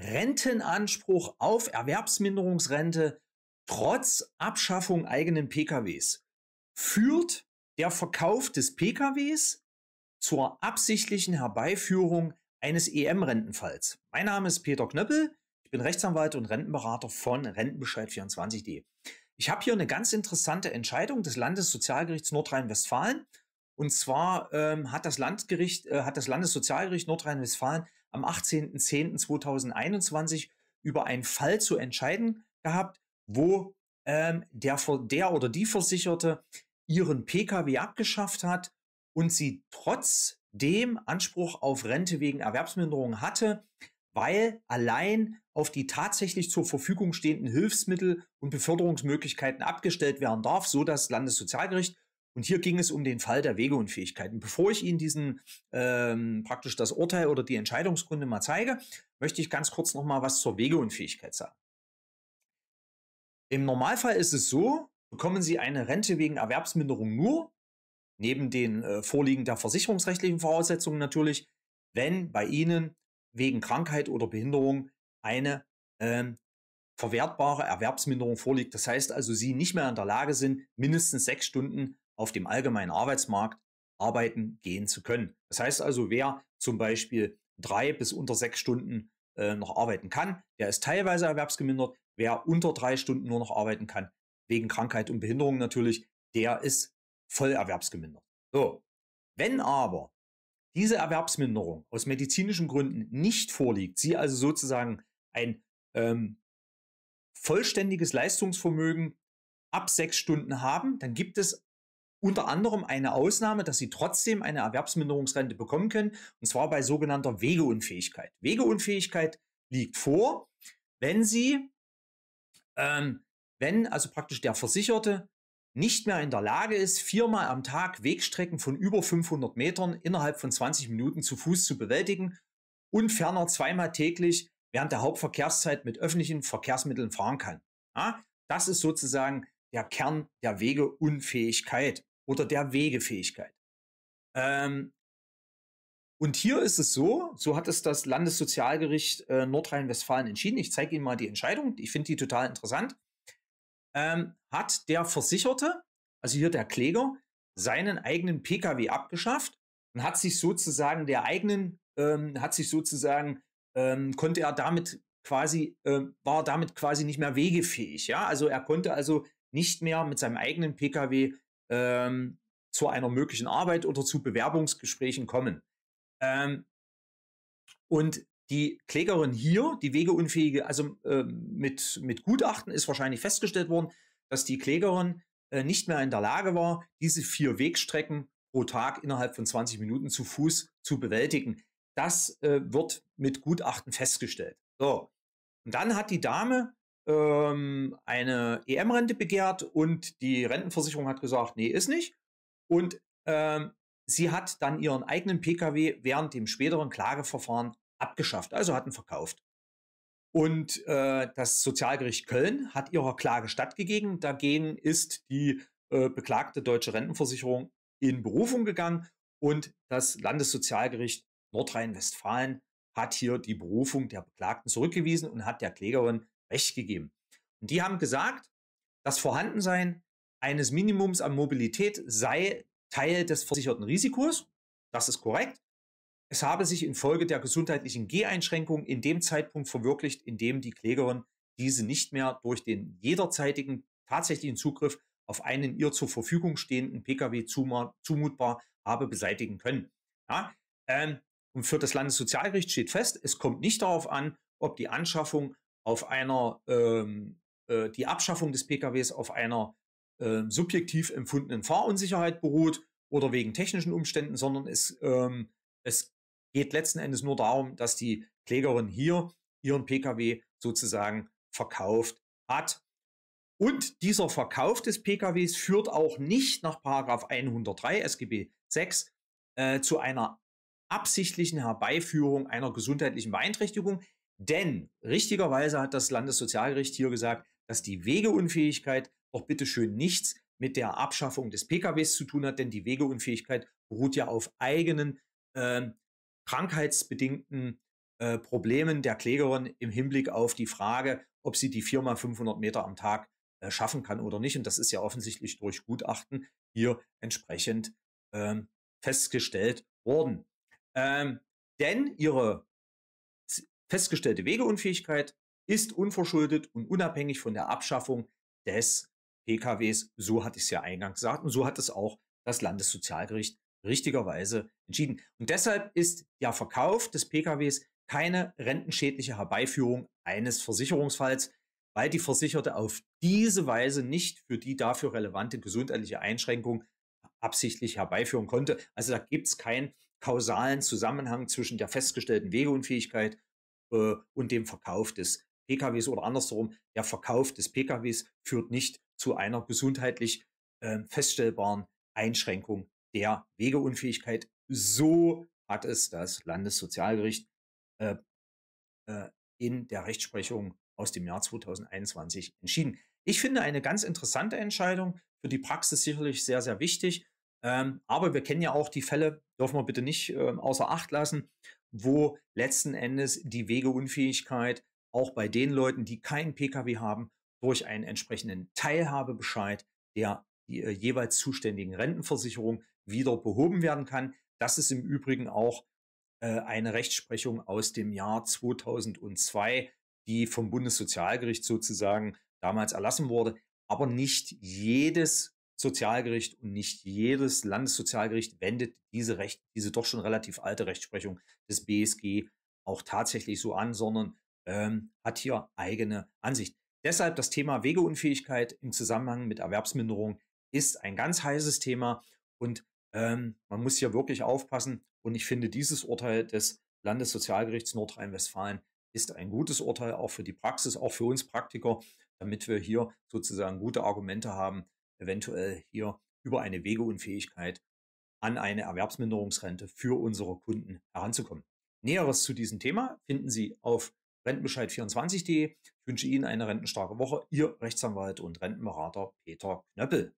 Rentenanspruch auf Erwerbsminderungsrente trotz Abschaffung eigenen PKWs. Führt der Verkauf des PKWs zur absichtlichen Herbeiführung eines EM-Rentenfalls. Mein Name ist Peter Knöppel, ich bin Rechtsanwalt und Rentenberater von Rentenbescheid24.de. Ich habe hier eine ganz interessante Entscheidung des Landessozialgerichts Nordrhein-Westfalen und zwar ähm, hat das Landgericht, äh, hat das Landessozialgericht Nordrhein-Westfalen am 18.10.2021 über einen Fall zu entscheiden gehabt, wo ähm, der, der oder die Versicherte ihren Pkw abgeschafft hat und sie trotzdem Anspruch auf Rente wegen Erwerbsminderung hatte, weil allein auf die tatsächlich zur Verfügung stehenden Hilfsmittel und Beförderungsmöglichkeiten abgestellt werden darf, so das Landessozialgericht und hier ging es um den Fall der Wegeunfähigkeiten. Bevor ich Ihnen diesen ähm, praktisch das Urteil oder die Entscheidungsgründe mal zeige, möchte ich ganz kurz noch mal was zur Wegeunfähigkeit sagen. Im Normalfall ist es so, bekommen Sie eine Rente wegen Erwerbsminderung nur, neben den äh, Vorliegen der versicherungsrechtlichen Voraussetzungen natürlich, wenn bei Ihnen wegen Krankheit oder Behinderung eine ähm, verwertbare Erwerbsminderung vorliegt. Das heißt also, Sie nicht mehr in der Lage sind, mindestens sechs Stunden auf dem allgemeinen Arbeitsmarkt arbeiten gehen zu können. Das heißt also, wer zum Beispiel drei bis unter sechs Stunden äh, noch arbeiten kann, der ist teilweise erwerbsgemindert. Wer unter drei Stunden nur noch arbeiten kann, wegen Krankheit und Behinderung natürlich, der ist voll erwerbsgemindert. So. Wenn aber diese Erwerbsminderung aus medizinischen Gründen nicht vorliegt, sie also sozusagen ein ähm, vollständiges Leistungsvermögen ab sechs Stunden haben, dann gibt es unter anderem eine Ausnahme, dass sie trotzdem eine Erwerbsminderungsrente bekommen können, und zwar bei sogenannter Wegeunfähigkeit. Wegeunfähigkeit liegt vor, wenn sie, ähm, wenn also praktisch der Versicherte nicht mehr in der Lage ist, viermal am Tag Wegstrecken von über 500 Metern innerhalb von 20 Minuten zu Fuß zu bewältigen und ferner zweimal täglich während der Hauptverkehrszeit mit öffentlichen Verkehrsmitteln fahren kann. Ja, das ist sozusagen der Kern der Wegeunfähigkeit oder der Wegefähigkeit. Ähm, und hier ist es so, so hat es das Landessozialgericht äh, Nordrhein-Westfalen entschieden. Ich zeige Ihnen mal die Entscheidung, ich finde die total interessant. Ähm, hat der Versicherte, also hier der Kläger, seinen eigenen Pkw abgeschafft und hat sich sozusagen der eigenen, ähm, hat sich sozusagen, ähm, konnte er damit quasi, ähm, war damit quasi nicht mehr wegefähig. Ja? Also er konnte also nicht mehr mit seinem eigenen Pkw ähm, zu einer möglichen Arbeit oder zu Bewerbungsgesprächen kommen. Ähm, und die Klägerin hier, die wegeunfähige, also äh, mit, mit Gutachten ist wahrscheinlich festgestellt worden, dass die Klägerin äh, nicht mehr in der Lage war, diese vier Wegstrecken pro Tag innerhalb von 20 Minuten zu Fuß zu bewältigen. Das äh, wird mit Gutachten festgestellt. So. Und dann hat die Dame ähm, eine EM-Rente begehrt und die Rentenversicherung hat gesagt, nee, ist nicht. Und ähm, sie hat dann ihren eigenen Pkw während dem späteren Klageverfahren abgeschafft, also hat ihn verkauft. Und äh, das Sozialgericht Köln hat ihrer Klage stattgegeben. Dagegen ist die äh, beklagte deutsche Rentenversicherung in Berufung gegangen und das Landessozialgericht Nordrhein-Westfalen hat hier die Berufung der Beklagten zurückgewiesen und hat der Klägerin Recht gegeben. Und die haben gesagt, das Vorhandensein eines Minimums an Mobilität sei Teil des versicherten Risikos. Das ist korrekt. Es habe sich infolge der gesundheitlichen Geheinschränkung in dem Zeitpunkt verwirklicht, in dem die Klägerin diese nicht mehr durch den jederzeitigen tatsächlichen Zugriff auf einen ihr zur Verfügung stehenden Pkw zumutbar habe beseitigen können. Ja, ähm, und für das Landessozialgericht steht fest, es kommt nicht darauf an, ob die Anschaffung auf einer ähm, äh, die Abschaffung des PKWs auf einer äh, subjektiv empfundenen Fahrunsicherheit beruht oder wegen technischen Umständen, sondern es, ähm, es geht letzten Endes nur darum, dass die Klägerin hier ihren PKW sozusagen verkauft hat. Und dieser Verkauf des PKWs führt auch nicht nach 103 SGB 6 äh, zu einer absichtlichen Herbeiführung einer gesundheitlichen Beeinträchtigung. Denn richtigerweise hat das Landessozialgericht hier gesagt, dass die Wegeunfähigkeit auch bitteschön nichts mit der Abschaffung des PKWs zu tun hat, denn die Wegeunfähigkeit beruht ja auf eigenen äh, krankheitsbedingten äh, Problemen der Klägerin im Hinblick auf die Frage, ob sie die Firma 500 Meter am Tag äh, schaffen kann oder nicht. Und das ist ja offensichtlich durch Gutachten hier entsprechend ähm, festgestellt worden. Ähm, denn ihre Festgestellte Wegeunfähigkeit ist unverschuldet und unabhängig von der Abschaffung des PKWs. So hatte ich es ja eingangs gesagt und so hat es auch das Landessozialgericht richtigerweise entschieden. Und deshalb ist der Verkauf des PKWs keine rentenschädliche Herbeiführung eines Versicherungsfalls, weil die Versicherte auf diese Weise nicht für die dafür relevante gesundheitliche Einschränkung absichtlich herbeiführen konnte. Also da gibt es keinen kausalen Zusammenhang zwischen der festgestellten Wegeunfähigkeit äh, und dem Verkauf des PKWs oder andersherum, der Verkauf des PKWs führt nicht zu einer gesundheitlich äh, feststellbaren Einschränkung der Wegeunfähigkeit. So hat es das Landessozialgericht äh, äh, in der Rechtsprechung aus dem Jahr 2021 entschieden. Ich finde eine ganz interessante Entscheidung, für die Praxis sicherlich sehr, sehr wichtig. Ähm, aber wir kennen ja auch die Fälle, dürfen wir bitte nicht äh, außer Acht lassen, wo letzten Endes die Wegeunfähigkeit auch bei den Leuten, die keinen Pkw haben, durch einen entsprechenden Teilhabebescheid der äh, jeweils zuständigen Rentenversicherung wieder behoben werden kann. Das ist im Übrigen auch äh, eine Rechtsprechung aus dem Jahr 2002, die vom Bundessozialgericht sozusagen damals erlassen wurde. Aber nicht jedes Sozialgericht und nicht jedes Landessozialgericht wendet diese Recht, diese doch schon relativ alte Rechtsprechung des BSG auch tatsächlich so an, sondern ähm, hat hier eigene Ansicht. Deshalb das Thema Wegeunfähigkeit im Zusammenhang mit Erwerbsminderung ist ein ganz heißes Thema und ähm, man muss hier wirklich aufpassen. Und ich finde, dieses Urteil des Landessozialgerichts Nordrhein-Westfalen ist ein gutes Urteil auch für die Praxis, auch für uns Praktiker, damit wir hier sozusagen gute Argumente haben, eventuell hier über eine Wegeunfähigkeit an eine Erwerbsminderungsrente für unsere Kunden heranzukommen. Näheres zu diesem Thema finden Sie auf rentenbescheid24.de. Ich wünsche Ihnen eine rentenstarke Woche. Ihr Rechtsanwalt und Rentenberater Peter Knöppel.